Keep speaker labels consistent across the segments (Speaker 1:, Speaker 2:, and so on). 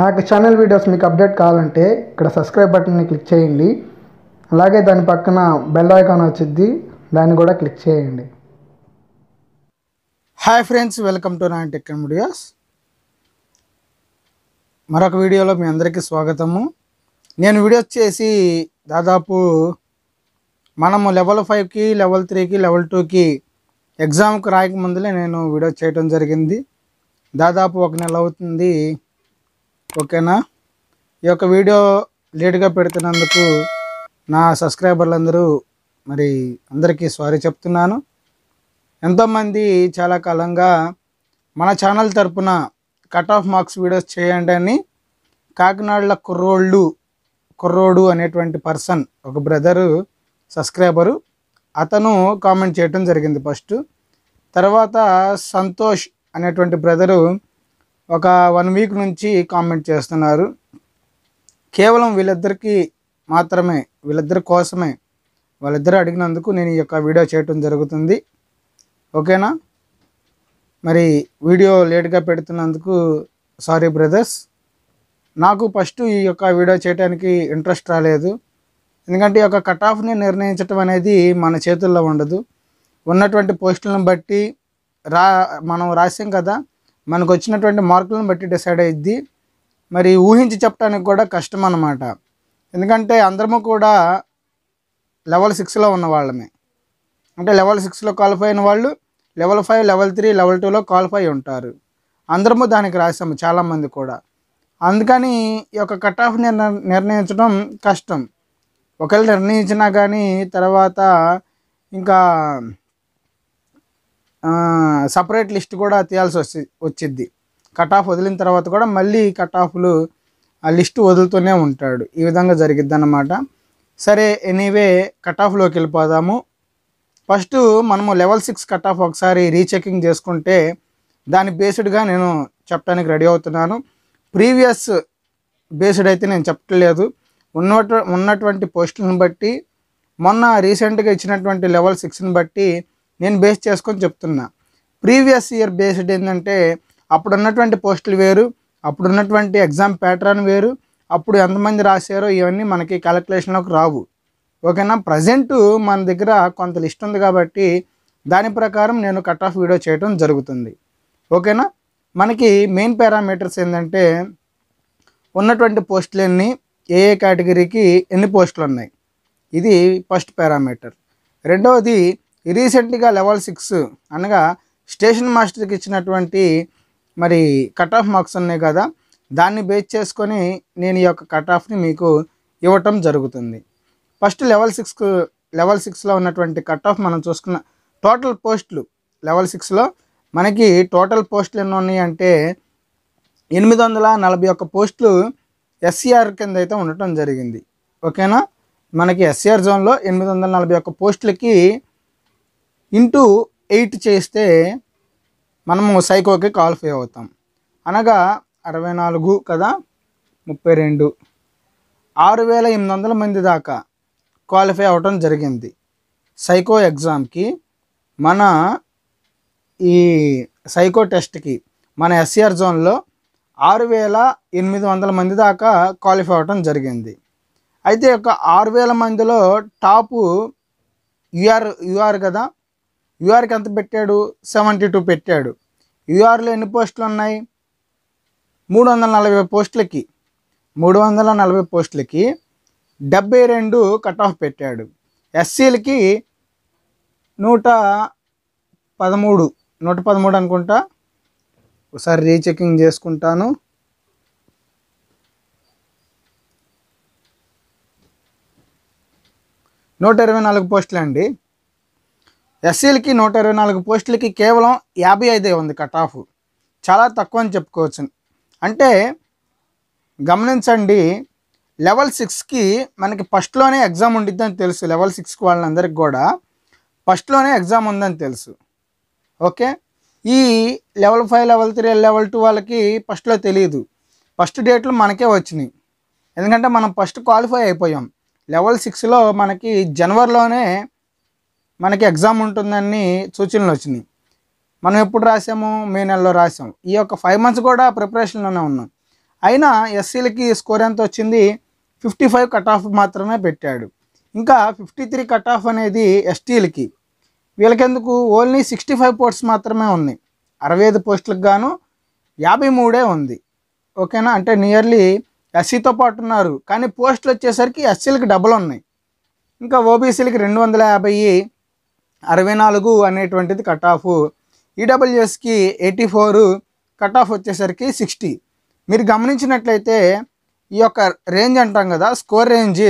Speaker 1: నాకు channel videos మీకు update కావాలంటే ఇక్కడ సబ్స్క్రైబ్ బటన్ని క్లిక్ చేయండి అలాగే దాని పక్కన బెల్ ఐకాన్ వచ్చింది దాన్ని కూడా క్లిక్ చేయండి hi friends welcome to nine tech videos మరొక వీడియోలో మీ అందరికీ స్వాగతము నేను వీడియో చేసి దాదాపు మనము లెవెల్ ఫైవ్కి లెవెల్ త్రీకి లెవెల్ టూకి ఎగ్జామ్కి రాయక ముందులే నేను వీడియో చేయడం జరిగింది దాదాపు ఒక నెల అవుతుంది ఓకేనా ఈ యొక్క వీడియో లేట్గా పెడుతున్నందుకు నా సబ్స్క్రైబర్లందరూ మరి అందరికీ సారీ చెప్తున్నాను ఎంతోమంది చాలా కాలంగా మన ఛానల్ తరపున కట్ ఆఫ్ మార్క్స్ వీడియోస్ చేయండి అని కాకినాడల కుర్రోళ్ళు కుర్రోడు అనేటువంటి పర్సన్ ఒక బ్రదరు సబ్స్క్రైబరు అతను కామెంట్ చేయటం జరిగింది ఫస్ట్ తర్వాత సంతోష్ అనేటువంటి బ్రదరు ఒక వన్ వీక్ నుంచి కామెంట్ చేస్తున్నారు కేవలం వీళ్ళిద్దరికీ మాత్రమే వీళ్ళిద్దరి కోసమే వాళ్ళిద్దరూ అడిగినందుకు నేను ఈ యొక్క వీడియో చేయటం జరుగుతుంది ఓకేనా మరి వీడియో లేట్గా పెడుతున్నందుకు సారీ బ్రదర్స్ నాకు ఫస్ట్ ఈ యొక్క వీడియో చేయడానికి ఇంట్రెస్ట్ రాలేదు ఎందుకంటే ఈ యొక్క కట్ ఆఫ్ని నిర్ణయించడం అనేది మన చేతుల్లో ఉండదు ఉన్నటువంటి పోస్టులను బట్టి రా మనం రాసాం కదా మనకు వచ్చినటువంటి మార్కులను బట్టి డిసైడ్ అయ్యిద్ది మరి ఊహించి చెప్పడానికి కూడా కష్టం అన్నమాట ఎందుకంటే అందరము కూడా లెవెల్ సిక్స్లో ఉన్న వాళ్ళమే అంటే లెవెల్ సిక్స్లో క్వాలిఫై అయిన వాళ్ళు level five level three level టూలో క్వాలిఫై ఉంటారు అందరము దానికి రాసాము చాలామంది కూడా అందుకని ఈ యొక్క కట్ ఆఫ్ నిర్ణయించడం కష్టం ఒకవేళ నిర్ణయించినా కానీ తర్వాత ఇంకా సపరేట్ లిస్ట్ కూడా తీయాల్సి వచ్చి వచ్చిద్ది కట్ ఆఫ్ వదిలిన తర్వాత కూడా మళ్ళీ కట్ ఆఫ్లు ఆ లిస్ట్ వదులుతూనే ఉంటాడు ఈ విధంగా జరిగిద్ది అన్నమాట సరే ఎనీవే కట్ ఆఫ్లోకి వెళ్ళిపోదాము ఫస్ట్ మనము లెవెల్ సిక్స్ కట్ ఆఫ్ ఒకసారి రీచెకింగ్ చేసుకుంటే దాని బేస్డ్గా నేను చెప్పడానికి రెడీ అవుతున్నాను ప్రీవియస్ బేస్డ్ అయితే నేను చెప్పట్లేదు ఉన్నట్టు ఉన్నటువంటి పోస్టులను బట్టి మొన్న రీసెంట్గా ఇచ్చినటువంటి లెవెల్ సిక్స్ని బట్టి నేను బేస్ చేసుకొని చెప్తున్నా ప్రీవియస్ ఇయర్ బేస్డ్ ఏంటంటే అప్పుడు ఉన్నటువంటి పోస్టులు వేరు అప్పుడు ఉన్నటువంటి ఎగ్జామ్ ప్యాటర్న్ వేరు అప్పుడు ఎంతమంది రాశారో ఇవన్నీ మనకి క్యాలకులేషన్లోకి రావు ఓకేనా ప్రజెంట్ మన దగ్గర కొంత లిస్ట్ ఉంది కాబట్టి దాని ప్రకారం నేను కట్ ఆఫ్ వీడియో చేయడం జరుగుతుంది ఓకేనా మనకి మెయిన్ పారామీటర్స్ ఏంటంటే ఉన్నటువంటి పోస్టులన్నీ ఏ ఏ కేటగిరీకి ఎన్ని పోస్టులు ఉన్నాయి ఇది ఫస్ట్ పారామీటర్ రెండవది రీసెంట్గా లెవెల్ సిక్స్ అనగా స్టేషన్ మాస్టర్కి ఇచ్చినటువంటి మరి కట్ ఆఫ్ మార్క్స్ ఉన్నాయి కదా దాన్ని బేస్ చేసుకొని నేను ఈ యొక్క కట్ ఆఫ్ని మీకు ఇవ్వటం జరుగుతుంది ఫస్ట్ లెవెల్ సిక్స్కు లెవెల్ సిక్స్లో ఉన్నటువంటి కట్ ఆఫ్ మనం చూసుకున్న టోటల్ పోస్టులు లెవెల్ సిక్స్లో మనకి టోటల్ పోస్టులు ఎన్ని ఉన్నాయంటే ఎనిమిది వందల నలభై ఒక్క పోస్టులు ఎస్సీఆర్ కింద అయితే ఉండటం జరిగింది ఓకేనా మనకి ఎస్సీఆర్ జోన్లో ఎనిమిది వందల నలభై ఒక్క పోస్టులకి ఇంటూ ఎయిట్ చేస్తే మనము సైకోకి క్వాలిఫై అవుతాం అనగా అరవై నాలుగు కదా ముప్పై రెండు ఆరు వేల ఎనిమిది వందల మంది దాకా క్వాలిఫై అవటం జరిగింది సైకో ఎగ్జామ్కి మన ఈ సైకో టెస్ట్కి మన ఎస్ఆర్ జోన్లో ఆరు వేల ఎనిమిది వందల మంది దాకా క్వాలిఫై అవటం జరిగింది అయితే ఒక ఆరు వేల మందిలో టాపు యూఆర్ యూఆర్ కదా యూఆర్కి ఎంత పెట్టాడు సెవెంటీ టూ పెట్టాడు యూఆర్లో ఎన్ని పోస్టులు ఉన్నాయి మూడు వందల నలభై పోస్టులకి మూడు వందల నలభై పోస్టులకి డెబ్బై రెండు కట్ ఆఫ్ పెట్టాడు ఎస్సీలకి నూట పదమూడు నూట పదమూడు అనుకుంటా ఒకసారి రీచెకింగ్ చేసుకుంటాను నూట ఇరవై నాలుగు పోస్టులు అండి ఎస్సీలకి నూట ఇరవై నాలుగు పోస్టులకి కేవలం యాభై ఐదే ఉంది కట్ ఆఫ్ చాలా తక్కువ అని చెప్పుకోవచ్చు అంటే గమనించండి లెవెల్ సిక్స్కి మనకి ఫస్ట్లోనే ఎగ్జామ్ ఉండిద్దని తెలుసు లెవెల్ సిక్స్కి వాళ్ళందరికీ కూడా ఫస్ట్లోనే ఎగ్జామ్ ఉందని తెలుసు ఓకే ఈ level five level three level two వాళ్ళకి ఫస్ట్లో తెలియదు ఫస్ట్ డేట్లు మనకే వచ్చినాయి ఎందుకంటే మనం ఫస్ట్ క్వాలిఫై అయిపోయాం లెవెల్ సిక్స్లో మనకి జనవరిలోనే మనకి ఎగ్జామ్ ఉంటుందని సూచనలు వచ్చినాయి మనం ఎప్పుడు రాసాము మే నెలలో రాసాం ఈ యొక్క ఫైవ్ మంత్స్ కూడా ప్రిపరేషన్లోనే ఉన్నాం అయినా ఎస్సీలకి స్కోర్ ఎంత వచ్చింది ఫిఫ్టీ ఫైవ్ కట్ ఆఫ్ మాత్రమే పెట్టాడు ఇంకా ఫిఫ్టీ త్రీ కట్ ఆఫ్ అనేది ఎస్టీలకి వీళ్ళకెందుకు ఓన్లీ సిక్స్టీ ఫైవ్ పోస్ట్స్ మాత్రమే ఉన్నాయి అరవై ఐదు పోస్టులకు గాను యాభై మూడే ఉంది ఓకేనా అంటే నియర్లీ ఎస్సీతో పాటు ఉన్నారు కానీ పోస్టులు వచ్చేసరికి ఎస్సీలకి డబుల్ ఉన్నాయి ఇంకా ఓబీసీలకి రెండు వందల యాభై అరవై నాలుగు అనేటువంటిది కట్ ఆఫ్ ఈడబ్ల్యూఎస్కి ఎయిటీ ఫోర్ కట్ ఆఫ్ వచ్చేసరికి సిక్స్టీ మీరు గమనించినట్లయితే ఈ యొక్క రేంజ్ అంటాం కదా స్కోర్ రేంజ్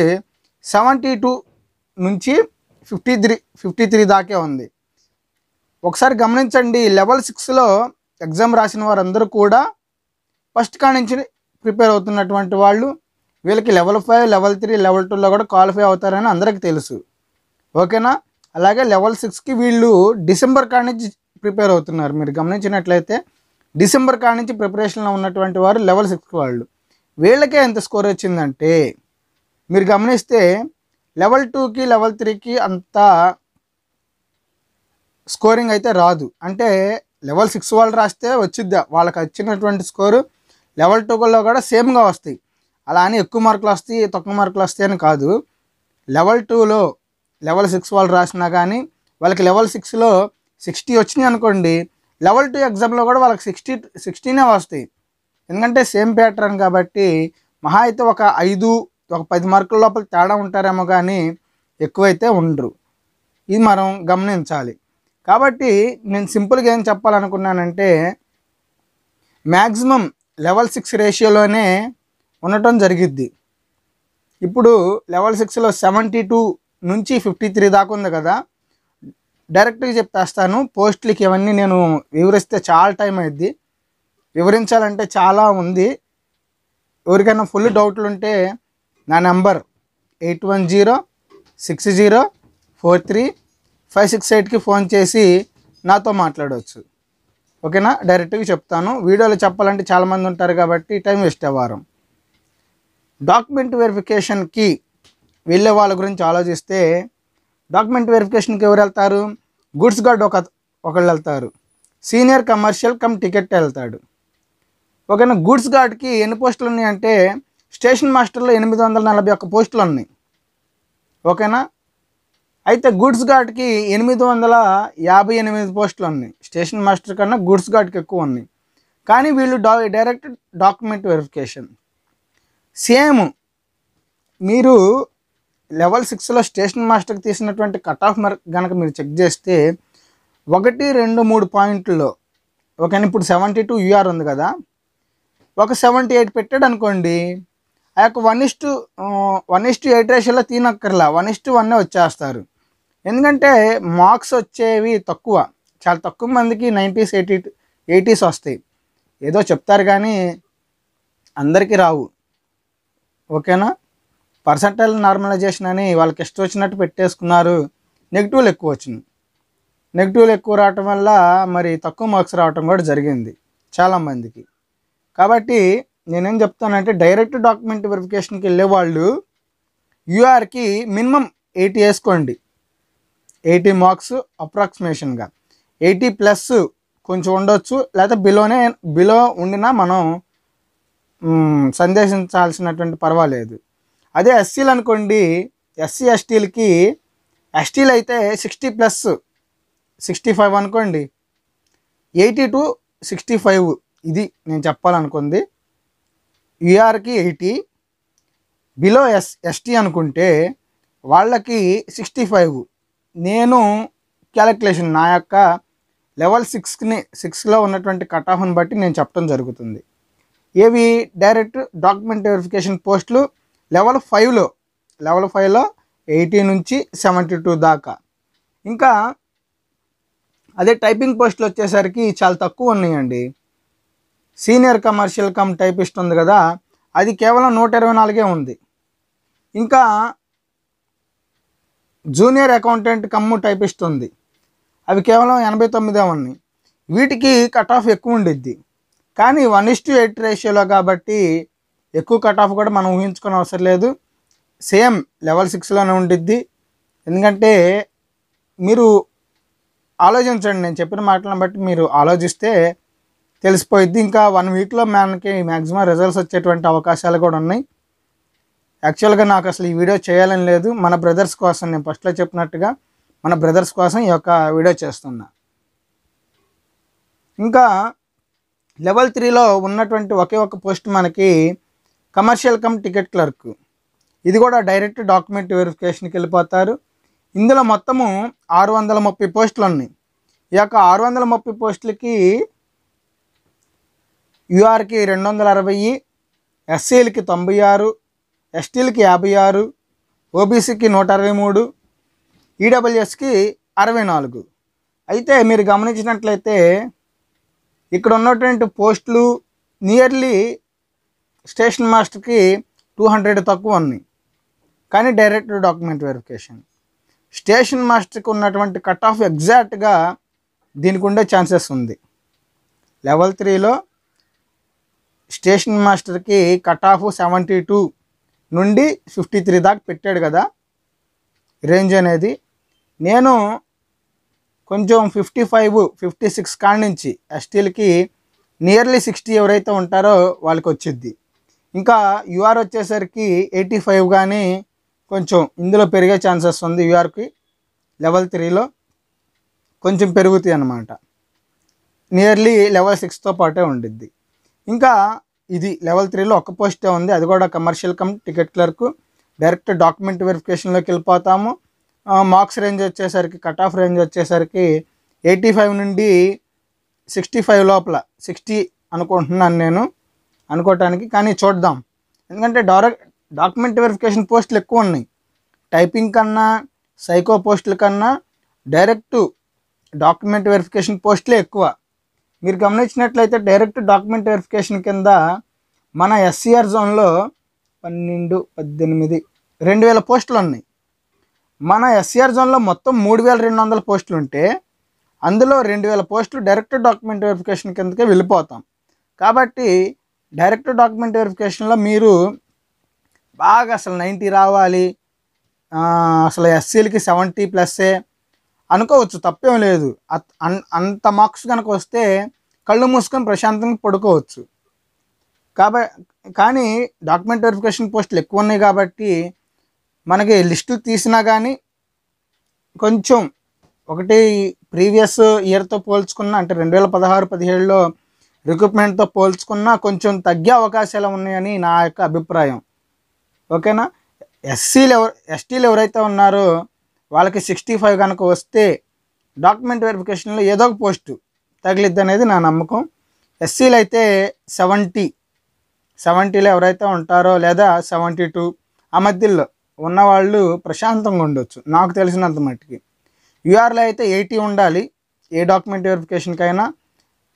Speaker 1: సెవెంటీ టూ నుంచి ఫిఫ్టీ త్రీ ఫిఫ్టీ త్రీ దాకే ఉంది ఒకసారి గమనించండి లెవెల్ సిక్స్లో ఎగ్జామ్ రాసిన వారందరూ కూడా ఫస్ట్ కా నుంచి ప్రిపేర్ అవుతున్నటువంటి వాళ్ళు వీళ్ళకి level five level three level టూలో కూడా క్వాలిఫై అవుతారని అందరికీ తెలుసు ఓకేనా అలాగే లెవెల్ సిక్స్కి వీళ్ళు డిసెంబర్ కాడి నుంచి ప్రిపేర్ అవుతున్నారు మీరు గమనించినట్లయితే డిసెంబర్ కాడి నుంచి ప్రిపరేషన్లో ఉన్నటువంటి వారు లెవెల్ సిక్స్కి వాళ్ళు వీళ్ళకే ఎంత స్కోర్ వచ్చిందంటే మీరు గమనిస్తే లెవెల్ టూకి లెవెల్ త్రీకి అంత స్కోరింగ్ అయితే రాదు అంటే లెవెల్ సిక్స్ వాళ్ళు రాస్తే వచ్చిద్దా వాళ్ళకి వచ్చినటువంటి స్కోరు లెవెల్ టూలో కూడా సేమ్గా వస్తాయి అలా అని ఎక్కువ మార్కులు వస్తాయి తక్కువ మార్కులు వస్తాయి అని కాదు లెవెల్ టూలో లెవెల్ సిక్స్ వాళ్ళు రాసినా కానీ వాళ్ళకి లెవెల్ సిక్స్లో సిక్స్టీ వచ్చినాయి అనుకోండి లెవెల్ టూ ఎగ్జామ్లో కూడా వాళ్ళకి సిక్స్టీ సిక్స్టీనే వస్తాయి ఎందుకంటే సేమ్ ప్యాటర్న్ కాబట్టి మహా అయితే ఒక ఐదు ఒక పది మార్కుల లోపల తేడా ఉంటారేమో కానీ ఎక్కువైతే ఉండరు ఇది మనం గమనించాలి కాబట్టి నేను సింపుల్గా ఏం చెప్పాలనుకున్నానంటే మ్యాక్సిమం లెవెల్ సిక్స్ రేషియోలోనే ఉండటం జరిగిద్ది ఇప్పుడు లెవెల్ సిక్స్లో సెవెంటీ టూ నుంచి ఫిఫ్టీ త్రీ దాకా ఉంది కదా డైరెక్ట్గా చెప్తేస్తాను పోస్ట్లకి ఇవన్నీ నేను వివరిస్తే చాలా టైం అయింది వివరించాలంటే చాలా ఉంది ఎవరికైనా ఫుల్ డౌట్లు ఉంటే నా number eight one zero six zero four three five six ఎయిట్కి ఫోన్ చేసి నాతో మాట్లాడవచ్చు ఓకేనా డైరెక్ట్గా చెప్తాను వీడియోలో చెప్పాలంటే చాలామంది ఉంటారు కాబట్టి టైం వేస్ట్ అవ్వరు డాక్యుమెంట్ వెరిఫికేషన్కి వెళ్ళే వాళ్ళ గురించి ఆలోచిస్తే డాక్యుమెంట్ వెరిఫికేషన్కి ఎవరు వెళ్తారు గుడ్స్ గార్డ్ ఒక ఒకళ్ళు వెళ్తారు సీనియర్ కమర్షియల్ కమ్ టికెట్ వెళ్తాడు ఓకేనా గుడ్స్ గార్డ్కి ఎన్ని పోస్టులు ఉన్నాయి అంటే స్టేషన్ మాస్టర్లో ఎనిమిది వందల నలభై ఒక్క పోస్టులు ఉన్నాయి ఓకేనా అయితే గుడ్స్ గార్డ్కి ఎనిమిది వందల యాభై ఎనిమిది పోస్టులు ఉన్నాయి స్టేషన్ మాస్టర్ కన్నా గూడ్స్ గార్డ్కి ఎక్కువ ఉన్నాయి కానీ వీళ్ళు డా డైరెక్ట్ డాక్యుమెంట్ వెరిఫికేషన్ సేమ్ మీరు లెవెల్ సిక్స్లో స్టేషన్ మాస్టర్కి తీసినటువంటి కట్ ఆఫ్ మార్క్ కనుక మీరు చెక్ చేస్తే ఒకటి రెండు మూడు పాయింట్లో ఓకే ఇప్పుడు సెవెంటీ టూ యూఆర్ ఉంది కదా ఒక సెవెంటీ ఎయిట్ పెట్టాడు అనుకోండి ఆ యొక్క one is to one is to eight రేషియోలో తీనక్కర్లా వన్ ఇస్టు వన్నే వచ్చేస్తారు ఎందుకంటే మార్క్స్ వచ్చేవి తక్కువ చాలా తక్కువ మందికి నైంటీస్ ఎయిటీ ఎయిటీస్ వస్తాయి ఏదో చెప్తారు కానీ అందరికీ రావు ఓకేనా పర్సంటైల్ నార్మలైజేషన్ అని వాళ్ళకి ఇష్టం వచ్చినట్టు పెట్టేసుకున్నారు నెగిటివ్లు ఎక్కువ వచ్చింది నెగిటివ్లు ఎక్కువ రావటం వల్ల మరి తక్కువ మార్క్స్ రావటం కూడా జరిగింది చాలామందికి కాబట్టి నేనేం చెప్తానంటే డైరెక్ట్ డాక్యుమెంట్ వెరిఫికేషన్కి వెళ్ళే వాళ్ళు యూఆర్కి మినిమం ఎయిటీ వేసుకోండి ఎయిటీ మార్క్స్ అప్రాక్సిమేషన్గా ఎయిటీ ప్లస్ కొంచెం ఉండొచ్చు లేకపోతే బిలోనే బిలో ఉండినా మనం సందేశించాల్సినటువంటి పర్వాలేదు అదే ఎస్సీలు అనుకోండి ఎస్సీ ఎస్టీలకి ఎస్టీలు అయితే సిక్స్టీ ప్లస్ సిక్స్టీ ఫైవ్ అనుకోండి ఎయిటీ టు సిక్స్టీ ఫైవ్ ఇది నేను చెప్పాలనుకుంది యూఆర్కి ఎయిటీ బిలో ఎస్ ఎస్టీ అనుకుంటే వాళ్ళకి సిక్స్టీ ఫైవ్ నేను క్యాలిక్యులేషన్ నా యొక్క లెవెల్ సిక్స్ని సిక్స్లో ఉన్నటువంటి కట్ ఆఫ్ని బట్టి నేను చెప్పడం జరుగుతుంది ఏవి డైరెక్ట్ డాక్యుమెంట్ వెరిఫికేషన్ పోస్టులు లెవెల్ ఫైవ్లో లెవెల్ ఫైవ్లో ఎయిటీ నుంచి సెవెంటీ టూ దాకా ఇంకా అదే టైపింగ్ పోస్టులు వచ్చేసరికి చాలా తక్కువ ఉన్నాయండి సీనియర్ కమర్షియల్ కమ్ టైపిస్ట్ ఉంది కదా అది కేవలం నూట ఇరవై నాలుగే ఉంది ఇంకా జూనియర్ అకౌంటెంట్ కమ్ము టైపిస్ట్ ఉంది అవి కేవలం ఎనభై తొమ్మిదే ఉన్నాయి వీటికి కట్ ఆఫ్ ఎక్కువ ఉండిద్ది కానీ వన్ ఇస్ టు ఎయిట్ రేషియోలో కాబట్టి ఎక్కువ కట్ ఆఫ్ కూడా మనం ఊహించుకునే అవసరం లేదు సేమ్ లెవెల్ సిక్స్లోనే ఉండిద్ది ఎందుకంటే మీరు ఆలోచించండి నేను చెప్పిన మాటలను బట్టి మీరు ఆలోచిస్తే తెలిసిపోయిద్ది ఇంకా వన్ వీక్లో మనకి మ్యాక్సిమం రిజల్ట్స్ వచ్చేటువంటి అవకాశాలు కూడా ఉన్నాయి యాక్చువల్గా నాకు అసలు ఈ వీడియో చేయాలని లేదు మన బ్రదర్స్ కోసం నేను ఫస్ట్లో చెప్పినట్టుగా మన బ్రదర్స్ కోసం ఈ యొక్క వీడియో చేస్తున్నా ఇంకా లెవెల్ త్రీలో ఉన్నటువంటి ఒకే ఒక పోస్ట్ మనకి కమర్షియల్ కమ్ టికెట్ క్లర్క్ ఇది కూడా డైరెక్ట్ డాక్యుమెంట్ వెరిఫికేషన్కి వెళ్ళిపోతారు ఇందులో మొత్తము ఆరు వందల ముప్పై పోస్టులు ఉన్నాయి ఈ యొక్క ఆరు వందల ముప్పై పోస్టులకి యూఆర్కి రెండు వందల అరవై ఎస్సీలకి తొంభై ఆరు ఎస్టీలకి యాభై ఆరు ఓబీసీకి నూట అరవై మూడు ఈడబ్ల్యూఎస్కి అరవై నాలుగు అయితే మీరు గమనించినట్లయితే ఇక్కడ ఉన్నటువంటి పోస్టులు నియర్లీ స్టేషన్ మాస్టర్కి టూ హండ్రెడ్ తక్కువ ఉన్నాయి కానీ డైరెక్ట్ డాక్యుమెంట్ వెరిఫికేషన్ స్టేషన్ మాస్టర్కి ఉన్నటువంటి కట్ ఆఫ్ ఎగ్జాక్ట్గా దీనికి ఉండే ఛాన్సెస్ ఉంది లెవెల్ త్రీలో స్టేషన్ మాస్టర్కి కట్ ఆఫ్ సెవెంటీ టూ నుండి ఫిఫ్టీ త్రీ దాకా పెట్టాడు కదా రేంజ్ అనేది నేను కొంచెం ఫిఫ్టీ ఫైవ్ ఫిఫ్టీ సిక్స్ కాడ నుంచి ఎస్టీలకి నియర్లీ సిక్స్టీ ఎవరైతే ఉంటారో వాళ్ళకి వచ్చిద్ది ఇంకా యూఆర్ వచ్చేసరికి ఎయిటీ ఫైవ్ కానీ కొంచెం ఇందులో పెరిగే ఛాన్సెస్ ఉంది యూఆర్కి లెవెల్ త్రీలో కొంచెం పెరుగుతాయి అన్నమాట నియర్లీ లెవెల్ సిక్స్తో పాటే ఉండిద్ది ఇంకా ఇది లెవెల్ త్రీలో ఒక పోస్టే ఉంది అది కూడా commercial cum ticket clerk direct document వెరిఫికేషన్లోకి వెళ్ళిపోతాము మార్క్స్ రేంజ్ వచ్చేసరికి కట్ ఆఫ్ రేంజ్ వచ్చేసరికి ఎయిటీ ఫైవ్ నుండి సిక్స్టీ ఫైవ్ లోపల సిక్స్టీ అనుకుంటున్నాను నేను అనుకోవటానికి కానీ చూద్దాం ఎందుకంటే డైరెక్ట్ డాక్యుమెంట్ వెరిఫికేషన్ పోస్టులు ఎక్కువ ఉన్నాయి టైపింగ్ కన్నా సైకో పోస్టుల కన్నా డైరెక్ట్ డాక్యుమెంట్ వెరిఫికేషన్ పోస్టులే ఎక్కువ మీరు గమనించినట్లయితే డైరెక్ట్ డాక్యుమెంట్ వెరిఫికేషన్ కింద మన ఎస్సీఆర్ జోన్లో పన్నెండు పద్దెనిమిది రెండు వేల పోస్టులు ఉన్నాయి మన ఎస్సీఆర్ జోన్లో మొత్తం మూడు వేల రెండు వందల పోస్టులు ఉంటే అందులో రెండు వేల పోస్టులు డైరెక్ట్ డాక్యుమెంట్ వెరిఫికేషన్ కిందకే వెళ్ళిపోతాం కాబట్టి డైరెక్ట్ డాక్యుమెంట్ వెరిఫికేషన్లో మీరు బాగా అసలు నైంటీ రావాలి అసలు ఎస్సీలకి సెవెంటీ ప్లస్సే అనుకోవచ్చు తప్పేం లేదు అంత మార్క్స్ కనుక వస్తే కళ్ళు మూసుకొని ప్రశాంతంగా పడుకోవచ్చు కాబట్టి కానీ డాక్యుమెంట్ వెరిఫికేషన్ పోస్టులు ఎక్కువ ఉన్నాయి కాబట్టి మనకి లిస్టు తీసినా కానీ కొంచెం ఒకటి ప్రీవియస్ ఇయర్తో పోల్చుకున్న అంటే రెండు వేల పదహారు పదిహేడులో రిక్రూట్మెంట్తో పోల్చుకున్నా కొంచెం తగ్గే అవకాశాలు ఉన్నాయని నా యొక్క అభిప్రాయం ఓకేనా ఎస్సీలు ఎవరు ఎస్టీలు ఎవరైతే ఉన్నారో వాళ్ళకి సిక్స్టీ ఫైవ్ కనుక వస్తే డాక్యుమెంట్ వెరిఫికేషన్లో ఏదో ఒక పోస్టు తగిలిద్ది అనేది నా నమ్మకం ఎస్సీలు అయితే సెవెంటీ సెవెంటీలో ఎవరైతే ఉంటారో లేదా సెవెంటీ టూ ఆ మధ్యలో ఉన్నవాళ్ళు ప్రశాంతంగా ఉండొచ్చు నాకు తెలిసినంత మట్టుకి యూఆర్లో అయితే ఎయిటీ ఉండాలి ఏ డాక్యుమెంట్ వెరిఫికేషన్కైనా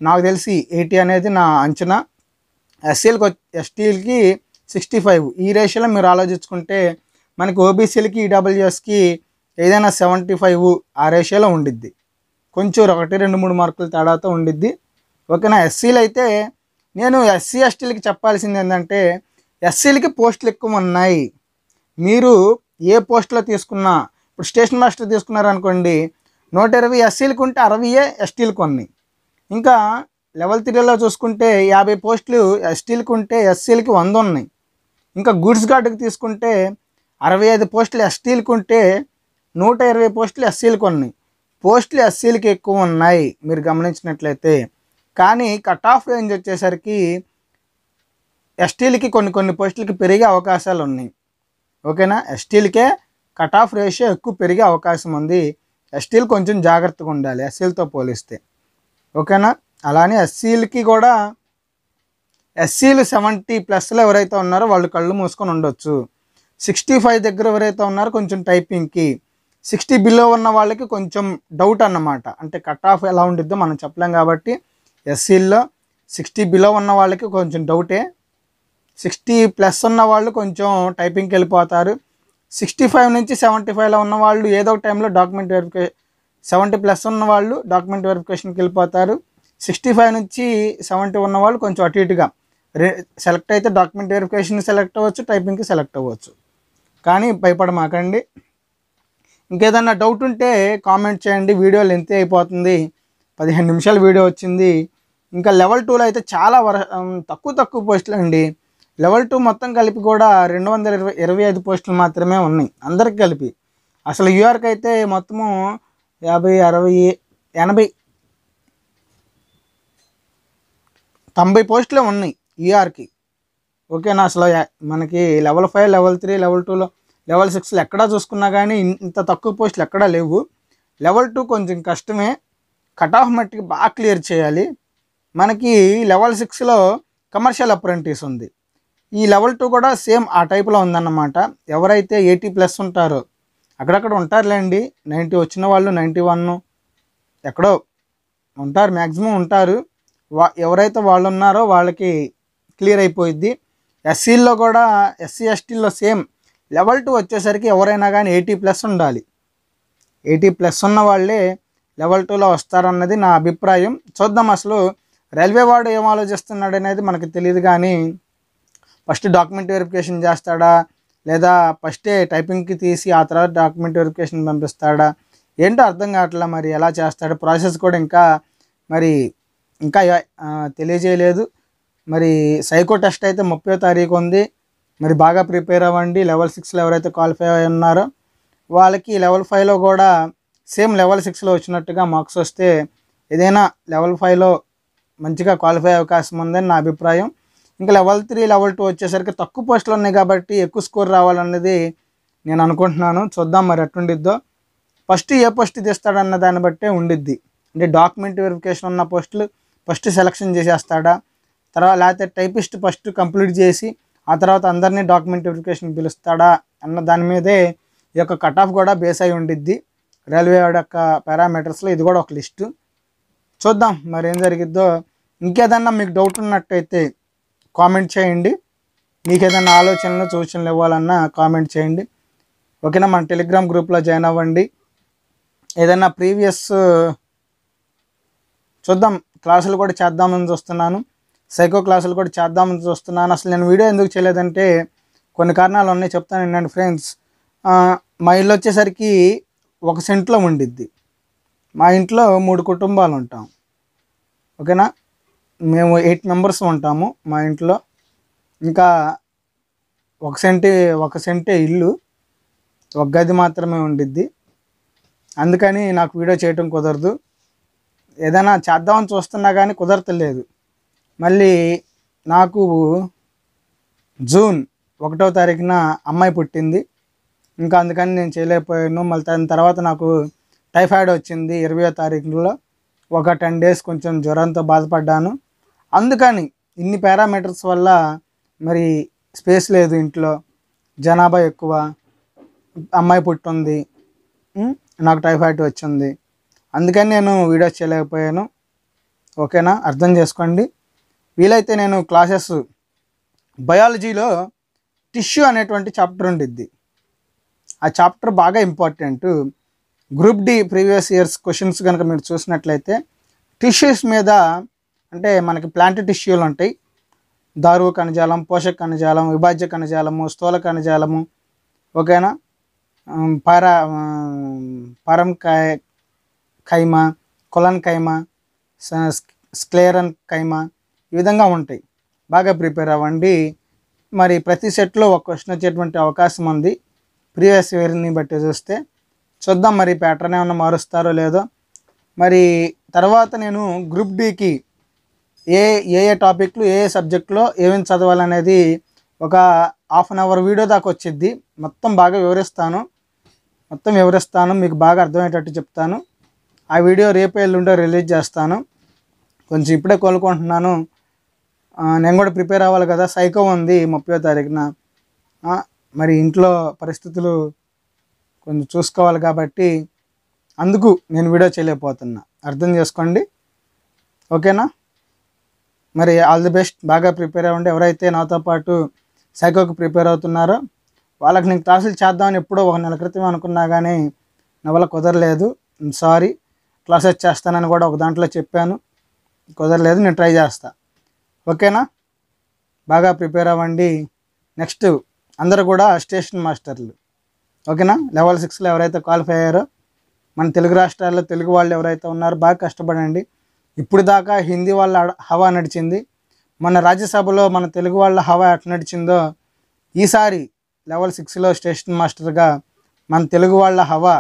Speaker 1: నాకు తెలిసి ఎయిటీ అనేది నా అంచనా ఎస్సీలకు ఎస్టీలకి సిక్స్టీ ఫైవ్ ఈ రేషియోలో మీరు ఆలోచించుకుంటే మనకి ఓబీసీలకి ఈడబ్ల్యూఎస్కి e ఏదైనా సెవెంటీ ఫైవ్ ఆ రేషియోలో ఉండిద్ది కొంచెం ఒకటి రెండు మూడు మార్కుల తేడాతో ఉండిద్ది ఓకేనా ఎస్సీలు అయితే నేను ఎస్సీ ఎస్టీలకి చెప్పాల్సింది ఏంటంటే ఎస్సీలకి పోస్టులు ఎక్కువ ఉన్నాయి మీరు ఏ పోస్టులో తీసుకున్నా ఇప్పుడు స్టేషన్ మాస్టర్ తీసుకున్నారనుకోండి నూట ఇరవై ఎస్సీలకు ఉంటే అరవయే ఎస్టీలకు ఉన్నాయి ఇంకా లెవెల్ త్రీలో చూసుకుంటే యాభై పోస్టులు ఎస్టీలకు ఉంటే ఎస్సీలకి వంద ఉన్నాయి ఇంకా గుడ్స్ గార్డుకి తీసుకుంటే అరవై ఐదు పోస్టులు ఎస్టీలకు ఉంటే నూట ఇరవై పోస్టులు ఎస్సీలకు ఉన్నాయి పోస్టులు ఎస్సీలకి ఎక్కువ ఉన్నాయి మీరు గమనించినట్లయితే కానీ కట్ ఆఫ్ రేంజ్ వచ్చేసరికి ఎస్టీలకి కొన్ని కొన్ని పోస్టులకి పెరిగే అవకాశాలు ఉన్నాయి ఓకేనా ఎస్టీలకే కట్ ఆఫ్ రేషియో ఎక్కువ పెరిగే అవకాశం ఉంది ఎస్టీలు కొంచెం జాగ్రత్తగా ఉండాలి ఎస్సీలతో పోలిస్తే ఓకేనా అలానే ఎస్సీలకి కూడా ఎస్సీలు సెవెంటీ ప్లస్లో ఎవరైతే ఉన్నారో వాళ్ళు కళ్ళు మూసుకొని ఉండొచ్చు సిక్స్టీ ఫైవ్ దగ్గర ఎవరైతే ఉన్నారో కొంచెం టైపింగ్కి సిక్స్టీ బిలో ఉన్న వాళ్ళకి కొంచెం డౌట్ అన్నమాట అంటే కట్ ఆఫ్ ఎలా ఉండిద్దో మనం చెప్పలేం కాబట్టి ఎస్సీల్లో సిక్స్టీ బిలో ఉన్న వాళ్ళకి కొంచెం డౌటే సిక్స్టీ ప్లస్ ఉన్న వాళ్ళు కొంచెం టైపింగ్కి వెళ్ళిపోతారు సిక్స్టీ ఫైవ్ నుంచి సెవెంటీ ఫైవ్లో ఉన్న వాళ్ళు ఏదో ఒక టైంలో డాక్యుమెంట్ వెరిఫికేషన్ సెవెంటీ ప్లస్ ఉన్న వాళ్ళు డాక్యుమెంట్ వెరిఫికేషన్కి వెళ్ళిపోతారు సిక్స్టీ ఫైవ్ నుంచి సెవెంటీ ఉన్నవాళ్ళు కొంచెం అటు ఇటుగా సెలెక్ట్ అయితే డాక్యుమెంట్ వెరిఫికేషన్ సెలెక్ట్ అవ్వచ్చు టైపింగ్కి సెలెక్ట్ అవ్వచ్చు కానీ భయపడమాకండి ఇంకేదన్నా డౌట్ ఉంటే కామెంట్ చేయండి వీడియో లెంత్ అయిపోతుంది పదిహేను నిమిషాల వీడియో వచ్చింది ఇంకా లెవెల్ టూలో అయితే చాలా వర తక్కువ తక్కువ పోస్టులు అండి లెవెల్ టూ మొత్తం కలిపి కూడా రెండు వందల ఇరవై ఇరవై ఐదు పోస్టులు మాత్రమే ఉన్నాయి అందరికి కలిపి అసలు యూఆర్కి అయితే మొత్తము యాభై అరవై ఎనభై తొంభై పోస్టులే ఉన్నాయి ఈఆర్కి e ఓకేనా అసలు మనకి level five level three level టూలో లెవెల్ సిక్స్లో ఎక్కడా చూసుకున్నా కానీ ఇంత తక్కువ పోస్టులు ఎక్కడా లేవు లెవెల్ టూ కొంచెం కష్టమే కట్ ఆఫ్ మట్టికి బాగా క్లియర్ చేయాలి మనకి లెవెల్ సిక్స్లో కమర్షియల్ అప్రెంటిస్ ఉంది ఈ లెవెల్ టూ కూడా సేమ్ ఆ టైప్లో ఉందన్నమాట ఎవరైతే ఎయిటీ ప్లస్ ఉంటారో అక్కడక్కడ ఉంటారులేండి నైంటీ వచ్చిన వాళ్ళు నైంటీ వన్ ఎక్కడో ఉంటారు మ్యాక్సిమం ఉంటారు వా ఎవరైతే వాళ్ళు ఉన్నారో వాళ్ళకి క్లియర్ అయిపోయిద్ది ఎస్సీల్లో కూడా ఎస్సీ ఎస్టీల్లో సేమ్ లెవెల్ టూ వచ్చేసరికి ఎవరైనా కానీ ఎయిటీ ప్లస్ ఉండాలి ఎయిటీ ప్లస్ ఉన్న వాళ్ళే లెవెల్ టూలో వస్తారన్నది నా అభిప్రాయం చూద్దాం అసలు రైల్వే వాడు ఏం ఆలోచిస్తున్నాడు అనేది మనకు తెలియదు కానీ ఫస్ట్ డాక్యుమెంట్ వెరిఫికేషన్ చేస్తాడా లేదా ఫస్టే టైపింగ్కి తీసి ఆ తర్వాత డాక్యుమెంట్ వెరిఫికేషన్ పంపిస్తాడా ఏంటో అర్థం కావట్లా మరి ఎలా చేస్తాడు ప్రాసెస్ కూడా ఇంకా మరి ఇంకా తెలియజేయలేదు మరి సైకో టెస్ట్ అయితే ముప్పై తారీఖు ఉంది మరి బాగా ప్రిపేర్ అవ్వండి లెవెల్ సిక్స్లో ఎవరైతే క్వాలిఫై అయి ఉన్నారో వాళ్ళకి లెవెల్ ఫైవ్లో కూడా సేమ్ లెవెల్ సిక్స్లో వచ్చినట్టుగా మార్క్స్ వస్తే ఏదైనా లెవెల్ ఫైవ్లో మంచిగా క్వాలిఫై అవకాశం ఉందని నా అభిప్రాయం ఇంకా లెవెల్ త్రీ లెవెల్ టూ వచ్చేసరికి తక్కువ పోస్టులు ఉన్నాయి కాబట్టి ఎక్కువ స్కోర్ రావాలన్నది నేను అనుకుంటున్నాను చూద్దాం మరి ఎట్టుండిద్దో ఫస్ట్ ఏ పోస్ట్ తీస్తాడన్న దాన్ని బట్టే ఉండిద్ది అంటే డాక్యుమెంట్ వెరిఫికేషన్ ఉన్న పోస్టులు ఫస్ట్ సెలక్షన్ చేసేస్తాడా తర్వాత లేకపోతే టైపిస్ట్ ఫస్ట్ కంప్లీట్ చేసి ఆ తర్వాత అందరినీ డాక్యుమెంట్ వెరిఫికేషన్ పిలుస్తాడా అన్న దాని మీదే ఈ యొక్క కట్ ఆఫ్ కూడా బేస్ అయి ఉండిద్ది రైల్వే యొక్క పారామీటర్స్లో ఇది కూడా ఒక లిస్టు చూద్దాం మరి ఏం జరిగిద్దో ఇంకేదన్నా మీకు డౌట్ ఉన్నట్టయితే కామెంట్ చేయండి మీకు ఏదైనా ఆలోచనలు సూచనలు ఇవ్వాలన్నా కామెంట్ చేయండి ఓకేనా మన టెలిగ్రామ్ గ్రూప్లో జాయిన్ అవ్వండి ఏదైనా ప్రీవియస్ చూద్దాం క్లాసులు కూడా చేద్దామని చూస్తున్నాను సైకో క్లాసులు కూడా చేద్దామని చూస్తున్నాను అసలు నేను వీడియో ఎందుకు చేయలేదంటే కొన్ని కారణాలు ఉన్నాయి చెప్తాను ఏంటంటే ఫ్రెండ్స్ మా ఇల్లు వచ్చేసరికి ఒక సెంట్లో ఉండిద్ది మా ఇంట్లో మూడు కుటుంబాలు ఉంటాం ఓకేనా మేము ఎయిట్ మెంబర్స్ ఉంటాము మా ఇంట్లో ఇంకా ఒక సెంటే ఒక సెంటే ఇల్లు ఒక గది మాత్రమే ఉండిద్ది అందుకని నాకు వీడియో చేయటం కుదరదు ఏదైనా చేద్దామని చూస్తున్నా కానీ కుదరతలేదు మళ్ళీ నాకు జూన్ ఒకటో తారీఖున అమ్మాయి పుట్టింది ఇంకా అందుకని నేను చేయలేకపోయాను మళ్ళీ దాని తర్వాత నాకు టైఫాయిడ్ వచ్చింది ఇరవయో తారీఖులో ఒక టెన్ డేస్ కొంచెం జ్వరంతో బాధపడ్డాను అందుకని ఇన్ని పారామీటర్స్ వల్ల మరి స్పేస్ లేదు ఇంట్లో జనాభా ఎక్కువ అమ్మాయి పుట్టింది నాకు టైఫాయిడ్ వచ్చింది అందుకని నేను వీడియోస్ చేయలేకపోయాను ఓకేనా అర్థం చేసుకోండి వీలైతే నేను క్లాసెస్ బయాలజీలో టిష్యూ అనేటువంటి చాప్టర్ ఉండిద్ది ఆ చాప్టర్ బాగా important group D previous years questions కనుక మీరు చూసినట్లయితే టిష్యూస్ మీద అంటే మనకి ప్లాంట్ టిష్యూలు ఉంటాయి దారువు కణజాలం పోషక కణజాలం విభాజ్య కణజాలము స్థూల కణజాలము ఓకేనా పారా పరం కాయ కైమ కులన్ కైమ స్క్లేరన్ కైమ ఈ విధంగా ఉంటాయి బాగా ప్రిపేర్ అవ్వండి మరి ప్రతి సెట్లో ఒక క్వశ్చన్ వచ్చేటువంటి అవకాశం ఉంది ప్రీవియస్ ఇయర్ని బట్టి చూస్తే చూద్దాం మరి ప్యాటర్న్ ఏమైనా మారుస్తారో లేదో మరి తర్వాత నేను గ్రూప్ డీకి ఏ ఏ ఏ టాపిక్లు ఏ ఏ సబ్జెక్టులో ఏమేమి చదవాలనేది ఒక హాఫ్ అన్ అవర్ వీడియో దాకా వచ్చిద్ది మొత్తం బాగా వివరిస్తాను మొత్తం వివరిస్తాను మీకు బాగా అర్థమయ్యేటట్టు చెప్తాను ఆ వీడియో రేపే ఎల్లుండో రిలీజ్ చేస్తాను కొంచెం ఇప్పుడే కోలుకుంటున్నాను నేను కూడా ప్రిపేర్ అవ్వాలి కదా సైకో ఉంది ముప్పయో తారీఖున మరి ఇంట్లో పరిస్థితులు కొంచెం చూసుకోవాలి కాబట్టి అందుకు నేను వీడియో చేయలేకపోతున్నా అర్థం చేసుకోండి ఓకేనా మరి ఆల్ ది బెస్ట్ బాగా ప్రిపేర్ అవ్వండి ఎవరైతే నాతో పాటు సైకోకి ప్రిపేర్ అవుతున్నారో వాళ్ళకి నేను క్లాసులు చేద్దామని ఎప్పుడో ఒక నెల క్రితం అనుకున్నా కానీ నా వల్ల కుదరలేదు సారీ క్లాసెస్ చేస్తానని కూడా ఒక దాంట్లో చెప్పాను కుదరలేదు నేను ట్రై చేస్తా ఓకేనా బాగా ప్రిపేర్ అవ్వండి నెక్స్ట్ అందరూ కూడా స్టేషన్ మాస్టర్లు ఓకేనా లెవెల్ సిక్స్లో ఎవరైతే క్వాలిఫై అయ్యారో మన తెలుగు రాష్ట్రాల్లో తెలుగు వాళ్ళు ఎవరైతే ఉన్నారో బాగా కష్టపడండి ఇప్పుడు దాకా హిందీ వాళ్ళ హవా నడిచింది మన రాజ్యసభలో మన తెలుగు వాళ్ళ హవా ఎట్లా నడిచిందో ఈసారి లెవెల్ సిక్స్లో స్టేషన్ మాస్టర్గా మన తెలుగు వాళ్ళ హవా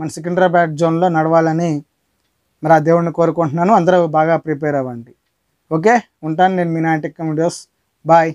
Speaker 1: మన సికింద్రాబాద్ జోన్లో నడవాలని మరి ఆ దేవుడిని కోరుకుంటున్నాను అందరూ బాగా ప్రిపేర్ అవ్వండి ఓకే ఉంటాను నేను మీ నాటిక్ వీడియోస్ బాయ్